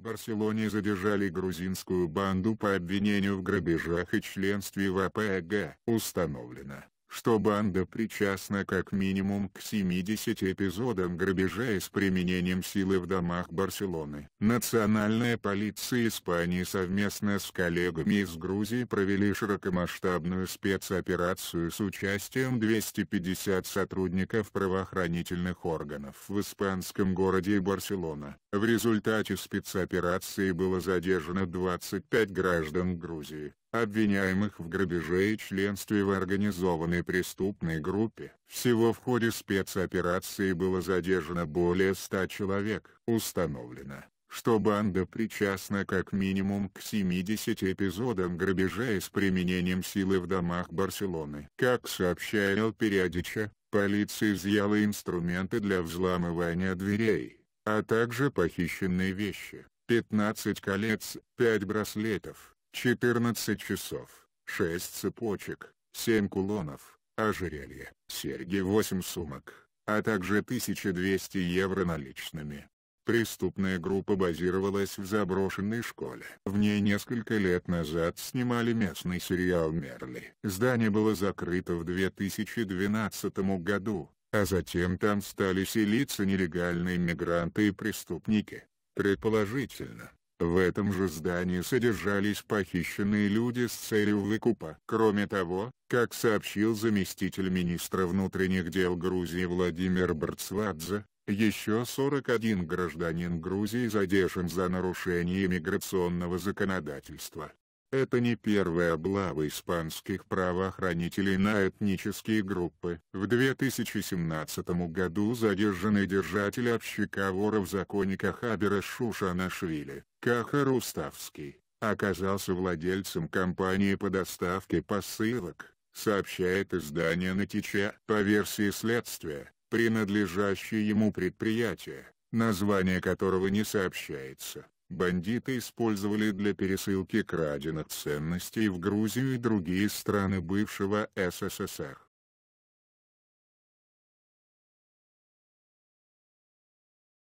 В Барселоне задержали грузинскую банду по обвинению в грабежах и членстве в АПГ. Установлено, что банда причастна как минимум к 70 эпизодам грабежа и с применением силы в домах Барселоны. Национальная полиция Испании совместно с коллегами из Грузии провели широкомасштабную спецоперацию с участием 250 сотрудников правоохранительных органов в испанском городе Барселона. В результате спецоперации было задержано 25 граждан Грузии обвиняемых в грабеже и членстве в организованной преступной группе. Всего в ходе спецоперации было задержано более 100 человек. Установлено, что банда причастна как минимум к 70 эпизодам грабежей с применением силы в домах Барселоны. Как сообщает Периодича, полиция изъяла инструменты для взламывания дверей, а также похищенные вещи. 15 колец, 5 браслетов, 14 часов, 6 цепочек, 7 кулонов, ожерелье, серьги 8 сумок, а также 1200 евро наличными. Преступная группа базировалась в заброшенной школе. В ней несколько лет назад снимали местный сериал «Мерли». Здание было закрыто в 2012 году, а затем там стали селиться нелегальные мигранты и преступники. Предположительно, в этом же здании содержались похищенные люди с целью выкупа. Кроме того, как сообщил заместитель министра внутренних дел Грузии Владимир Барцвадзе, еще 41 гражданин Грузии задержан за нарушение миграционного законодательства. Это не первая облава испанских правоохранителей на этнические группы. В 2017 году задержанный держатель общака вора в законе Кахабера Шушанашвили, Каха Руставский, оказался владельцем компании по доставке посылок, сообщает издание «Натича». По версии следствия, принадлежащее ему предприятие, название которого не сообщается, бандиты использовали для пересылки краденных ценностей в Грузию и другие страны бывшего СССР.